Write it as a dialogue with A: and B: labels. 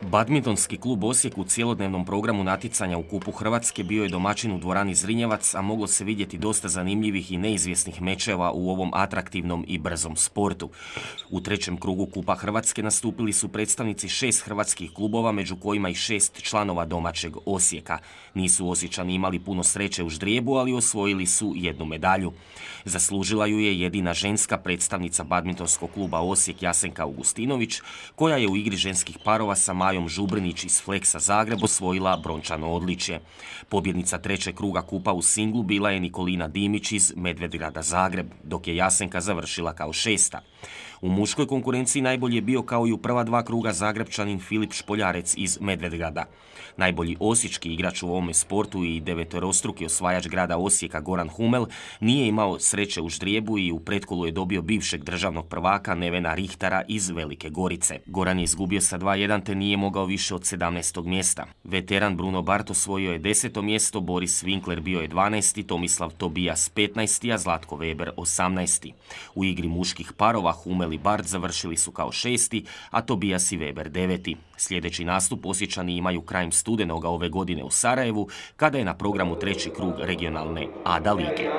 A: Badmintonski klub Osijek u cjelodnevnom programu naticanja u Kupu Hrvatske bio je domaćin u dvorani Zrinjevac, a moglo se vidjeti dosta zanimljivih i neizvjesnih mečeva u ovom atraktivnom i brzom sportu. U trećem krugu Kupa Hrvatske nastupili su predstavnici šest hrvatskih klubova, među kojima i šest članova domaćeg Osijeka. Nisu Osjećani imali puno sreće u ždrijebu, ali osvojili su jednu medalju. Zaslužila ju je jedina ženska predstavnica badmintonskog kluba Osijek Jasenka Augustinović, koja je u igri ženskih parova sa Majom Žubrnić iz Fleksa Zagreb osvojila brončano odličje. Pobjednica trećeg kruga kupa u singlu bila je Nikolina Dimić iz Medvedgrada Zagreb, dok je Jasenka završila kao šesta. U muškoj konkurenciji najbolji je bio kao i u prva dva kruga zagrebčanin Filip Špoljarec iz Medvedgrada. Najbolji osječki igrač u ovome sportu i deveterostruki osvajač grada Osijeka Goran Humel nije imao sreće u ždrijebu i u pretkolu je dobio bivšeg državnog prvaka Nevena Rihtara iz Velike Gorice. Goran je izgubio sa 2-1 te nije mogao više od 17. mjesta. Veteran Bruno Bart osvojio je 10. mjesto, Boris Winkler bio je 12. Tomislav Tobijas 15. a Zlatko Weber 18. U igri muških parova Humel i Bart završili su kao šesti, a Tobias i Weber deveti. Sljedeći nastup osjećani imaju krajem studenoga ove godine u Sarajevu, kada je na programu treći krug regionalne Ada Lige.